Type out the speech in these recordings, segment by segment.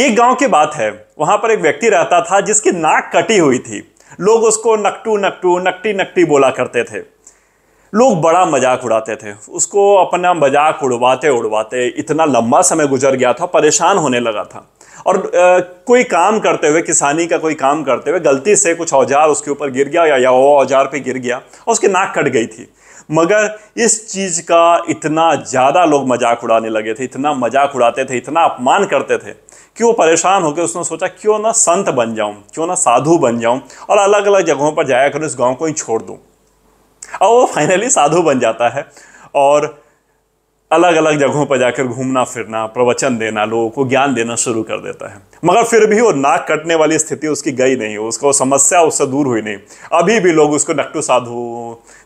एक गांव की बात है वहां पर एक व्यक्ति रहता था जिसकी नाक कटी हुई थी लोग उसको नकटू नकटू नकटी नकटी बोला करते थे लोग बड़ा मजाक उड़ाते थे उसको अपना मजाक उड़वाते उड़वाते इतना लंबा समय गुजर गया था परेशान होने लगा था और आ, कोई काम करते हुए किसानी का कोई काम करते हुए गलती से कुछ औजार उसके ऊपर गिर गया या, या वो औजार पे गिर गया और उसकी नाक कट गई थी मगर इस चीज़ का इतना ज़्यादा लोग मजाक उड़ाने लगे थे इतना मजाक उड़ाते थे इतना अपमान करते थे कि वो परेशान होकर उसने सोचा क्यों ना संत बन जाऊं क्यों ना साधु बन जाऊं और अलग अलग जगहों पर जाया करूं इस गांव को ही छोड़ दूं और वो फाइनली साधु बन जाता है और अलग अलग जगहों पर जाकर घूमना फिरना प्रवचन देना लोगों को ज्ञान देना शुरू कर देता है मगर फिर भी वो नाक कटने वाली स्थिति उसकी गई नहीं उसको समस्या उससे दूर हुई नहीं अभी भी लोग उसको नकटू साधु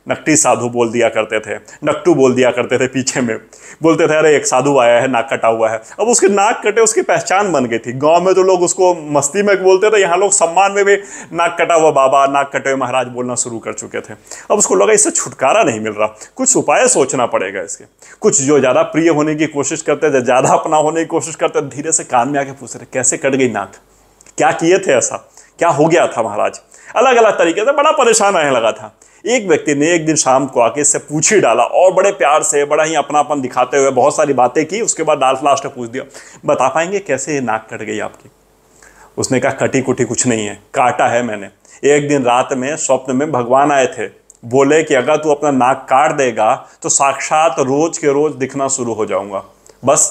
नकटी साधु बोल दिया करते थे नकटू बोल दिया करते थे पीछे में बोलते थे अरे एक साधु आया है नाक कटा हुआ है अब उसके नाक कटे उसकी पहचान बन गई थी गांव में तो लोग उसको मस्ती में बोलते थे यहाँ लोग सम्मान में भी नाक कटा हुआ बाबा नाक कटे हुए महाराज बोलना शुरू कर चुके थे अब उसको लगा इससे छुटकारा नहीं मिल रहा कुछ उपाय सोचना पड़ेगा इसके कुछ जो ज़्यादा प्रिय होने की कोशिश करते ज़्यादा अपना होने की कोशिश करते धीरे से कान में आके पूछ रहे कैसे कट गई नाक क्या किए थे ऐसा क्या हो गया था महाराज अलग अलग तरीके से बड़ा परेशान रहने लगा था एक व्यक्ति ने एक दिन शाम को आके इससे पूछ ही डाला और बड़े प्यार से बड़ा ही अपनापन दिखाते हुए बहुत सारी बातें की उसके बाद डाल लास्ट में पूछ दिया बता पाएंगे कैसे ये नाक कट गई आपकी उसने कहा कटी कुटी कुछ नहीं है काटा है मैंने एक दिन रात में स्वप्न में भगवान आए थे बोले कि अगर तू अपना नाक काट देगा तो साक्षात रोज के रोज दिखना शुरू हो जाऊंगा बस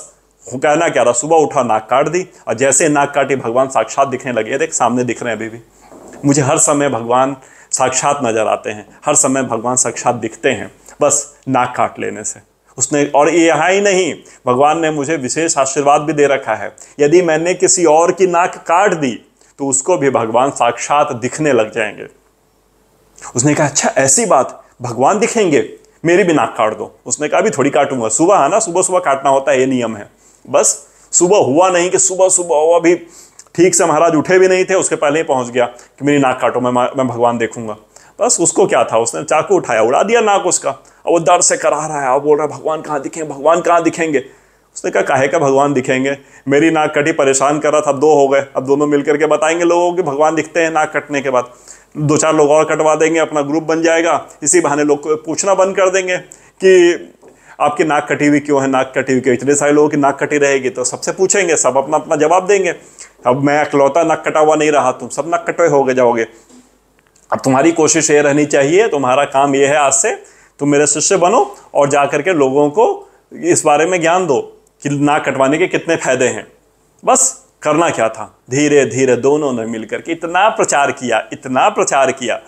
कहना क्या रहा सुबह उठा नाक काट दी और जैसे नाक काटी भगवान साक्षात दिखने लगे देख सामने दिख रहे हैं अभी भी मुझे हर समय भगवान साक्षात नजर आते हैं हर समय भगवान साक्षात दिखते हैं बस नाक काट लेने से उसने और यहाँ ही नहीं भगवान ने मुझे विशेष आशीर्वाद भी दे रखा है यदि मैंने किसी और की नाक काट दी तो उसको भी भगवान साक्षात दिखने लग जाएंगे उसने कहा अच्छा ऐसी बात भगवान दिखेंगे मेरी भी नाक काट दो उसने कहा अभी थोड़ी काटूंगा सुबह है ना सुबह सुबह काटना होता है ये नियम है बस सुबह हुआ नहीं कि सुबह सुबह हुआ भी ठीक से महाराज उठे भी नहीं थे उसके पहले ही पहुंच गया कि मेरी नाक काटो मैं मैं भगवान देखूंगा बस उसको क्या था उसने चाकू उठाया उड़ा दिया नाक उसका अब वो दर से करा रहा है और बोल रहा है भगवान कहाँ दिखेंगे भगवान कहाँ दिखेंगे उसने कहा काहे का भगवान दिखेंगे मेरी नाक कटी परेशान कर रहा था अब दो हो गए अब दोनों मिलकर के बताएंगे लोगों कि भगवान दिखते हैं नाक कटने के बाद दो चार लोग और कटवा देंगे अपना ग्रुप बन जाएगा इसी बहाने लोग को पूछना बंद कर देंगे कि आपकी नाक कटी हुई क्यों है नाक कटी हुई क्यों इतने सारे लोगों की नाक कटी रहेगी तो सबसे पूछेंगे सब अपना अपना जवाब देंगे अब मैं अकलौता नाक कटा हुआ नहीं रहा तुम सब नाक कटे हो गए जाओगे अब तुम्हारी कोशिश ये रहनी चाहिए तुम्हारा काम ये है आज से तुम मेरे शिष्य बनो और जा करके लोगों को इस बारे में ज्ञान दो कि नाक कटवाने के कितने फायदे हैं बस करना क्या था धीरे धीरे दोनों ने मिलकर के इतना प्रचार किया इतना प्रचार किया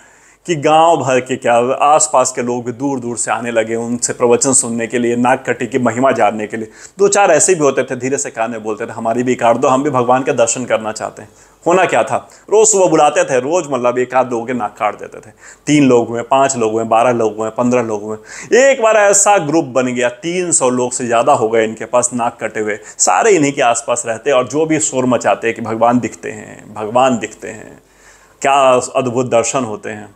कि गांव भर के क्या आसपास के लोग दूर दूर से आने लगे उनसे प्रवचन सुनने के लिए नाक कटी की महिमा जानने के लिए दो चार ऐसे भी होते थे धीरे से कान में बोलते थे हमारी भी कार दो हम भी भगवान के दर्शन करना चाहते हैं होना क्या था रोज सुबह बुलाते थे रोज मतलब एक आध लोगों के नाक काट देते थे तीन लोग हुए पाँच लोग हुए बारह लोग हुए पंद्रह लोग हुए एक बार ऐसा ग्रुप बन गया तीन सौ लोग से ज़्यादा हो गए इनके पास नाक कटे हुए सारे इन्हीं के आसपास रहते और जो भी शोर मचाते कि भगवान दिखते हैं भगवान दिखते हैं क्या अद्भुत दर्शन होते हैं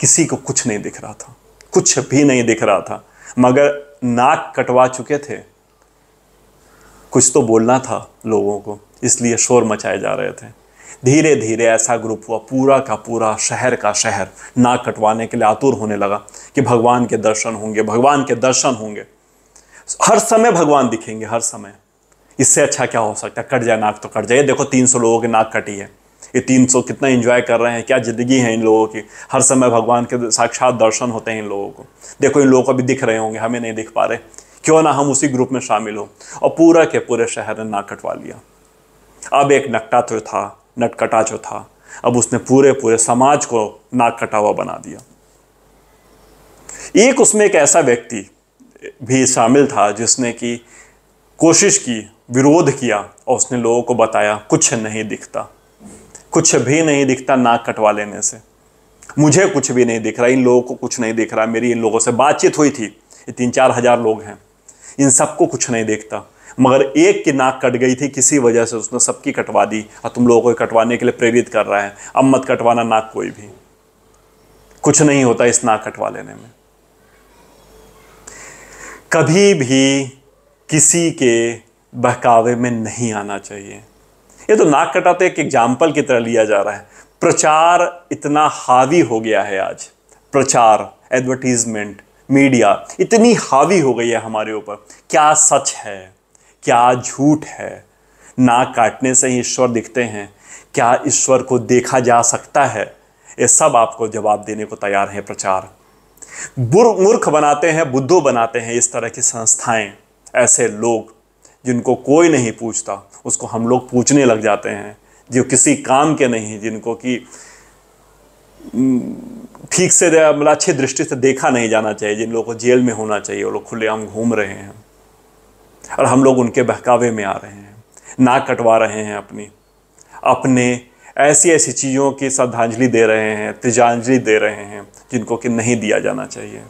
किसी को कुछ नहीं दिख रहा था कुछ भी नहीं दिख रहा था मगर नाक कटवा चुके थे कुछ तो बोलना था लोगों को इसलिए शोर मचाए जा रहे थे धीरे धीरे ऐसा ग्रुप हुआ पूरा का पूरा शहर का शहर नाक कटवाने के लिए आतुर होने लगा कि भगवान के दर्शन होंगे भगवान के दर्शन होंगे हर समय भगवान दिखेंगे हर समय इससे अच्छा क्या हो सकता है कट जाए नाक तो कट जाए देखो तीन सौ लोगों की नाक कटी है ये तीन सौ कितना इन्जॉय कर रहे हैं क्या ज़िंदगी है इन लोगों की हर समय भगवान के साक्षात दर्शन होते हैं इन लोगों को देखो इन लोगों को भी दिख रहे होंगे हमें नहीं दिख पा रहे क्यों ना हम उसी ग्रुप में शामिल हों और पूरा के पूरे शहर ने ना कटवा लिया अब एक नकटा तो था नटकटा जो था अब उसने पूरे पूरे समाज को नाक कटा हुआ बना दिया एक उसमें एक ऐसा व्यक्ति भी शामिल था जिसने की कोशिश की विरोध किया और उसने लोगों को बताया कुछ नहीं दिखता कुछ भी नहीं दिखता नाक कटवा लेने से मुझे कुछ भी नहीं दिख रहा इन लोगों को कुछ नहीं दिख रहा मेरी इन लोगों से बातचीत हुई थी ये तीन चार हज़ार लोग हैं इन सबको कुछ नहीं देखता मगर एक की नाक कट गई थी किसी वजह से उसने सबकी कटवा दी और तुम लोगों को कटवाने के लिए प्रेरित कर रहा है अब मत कटवाना नाक कोई भी कुछ नहीं होता इस नाक कटवा लेने में कभी भी किसी के बहकावे में नहीं आना चाहिए ये तो नाक कटाते तो एक एग्जाम्पल की तरह लिया जा रहा है प्रचार इतना हावी हो गया है आज प्रचार एडवर्टीजमेंट मीडिया इतनी हावी हो गई है हमारे ऊपर क्या सच है क्या झूठ है नाक काटने से ही ईश्वर दिखते हैं क्या ईश्वर को देखा जा सकता है ये सब आपको जवाब देने को तैयार हैं प्रचार मूर्ख बनाते हैं बुद्धू बनाते हैं इस तरह की संस्थाएं ऐसे लोग जिनको कोई नहीं पूछता उसको हम लोग पूछने लग जाते हैं जो किसी काम के नहीं जिनको कि ठीक से मतलब अच्छी दृष्टि से देखा नहीं जाना चाहिए जिन लोगों को जेल में होना चाहिए वो लोग खुलेआम घूम रहे हैं और हम लोग उनके बहकावे में आ रहे हैं नाक कटवा रहे हैं अपनी अपने ऐसी ऐसी चीज़ों की श्रद्धांजलि दे रहे हैं तिजांजलि दे रहे हैं जिनको कि नहीं दिया जाना चाहिए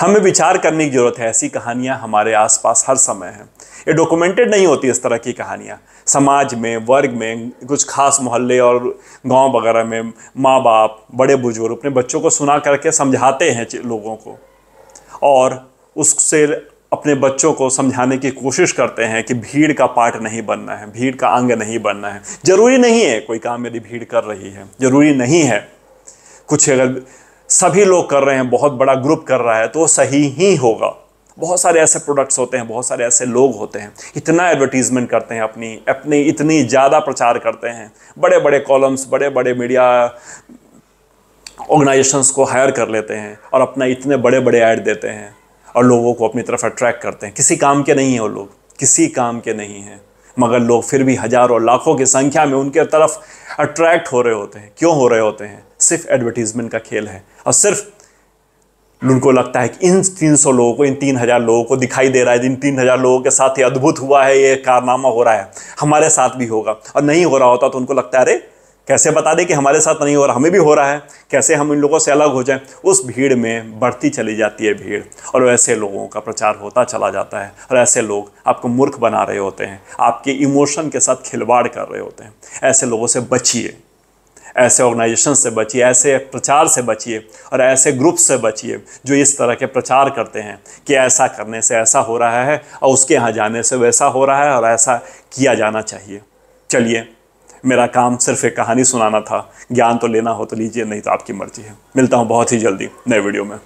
हमें विचार करने की ज़रूरत है ऐसी कहानियाँ हमारे आसपास हर समय हैं ये डॉक्यूमेंटेड नहीं होती इस तरह की कहानियाँ समाज में वर्ग में कुछ खास मोहल्ले और गांव वगैरह में माँ बाप बड़े बुजुर्ग अपने बच्चों को सुना करके समझाते हैं लोगों को और उससे अपने बच्चों को समझाने की कोशिश करते हैं कि भीड़ का पार्ट नहीं बनना है भीड़ का अंग नहीं बनना है ज़रूरी नहीं है कोई काम यदि भीड़ कर रही है ज़रूरी नहीं है कुछ अगर सभी लोग कर रहे हैं बहुत बड़ा ग्रुप कर रहा है तो वो सही ही होगा बहुत सारे ऐसे प्रोडक्ट्स होते हैं बहुत सारे ऐसे लोग होते हैं इतना एडवर्टीज़मेंट करते हैं अपनी अपनी इतनी ज़्यादा प्रचार करते हैं बड़े बड़े कॉलम्स बड़े बड़े मीडिया ऑर्गेनाइजेशंस को हायर कर लेते हैं और अपना इतने बड़े बड़े ऐड देते हैं और लोगों को अपनी तरफ अट्रैक्ट करते हैं किसी काम के नहीं हैं वो लोग किसी काम के नहीं हैं मगर लोग फिर भी हज़ारों लाखों की संख्या में उनके तरफ अट्रैक्ट हो रहे होते हैं क्यों हो रहे होते हैं सिर्फ एडवर्टीज़मेंट का खेल है और सिर्फ उनको लगता है कि इन 300 लोगों को इन 3000 लोगों को दिखाई दे रहा है इन 3000 लोगों के साथ ये अद्भुत हुआ है ये कारनामा हो रहा है हमारे साथ भी होगा और नहीं हो रहा होता तो उनको लगता है अरे कैसे बता दें कि हमारे साथ नहीं हो रहा हमें भी हो रहा है कैसे हम इन लोगों से अलग हो जाएं उस भीड़ में बढ़ती चली जाती है भीड़ और ऐसे लोगों का प्रचार होता चला जाता है और ऐसे लोग आपको मूर्ख बना रहे होते हैं आपके इमोशन के साथ खिलवाड़ कर रहे होते हैं ऐसे लोगों से बचिए ऐसे ऑर्गेनाइजेशन से बचिए ऐसे प्रचार से बचिए और ऐसे ग्रुप से बचिए जो इस तरह के प्रचार करते हैं कि ऐसा करने से ऐसा हो रहा है और उसके यहाँ जाने से वैसा हो रहा है और ऐसा किया जाना चाहिए चलिए मेरा काम सिर्फ एक कहानी सुनाना था ज्ञान तो लेना हो तो लीजिए नहीं तो आपकी मर्जी है मिलता हूँ बहुत ही जल्दी नए वीडियो में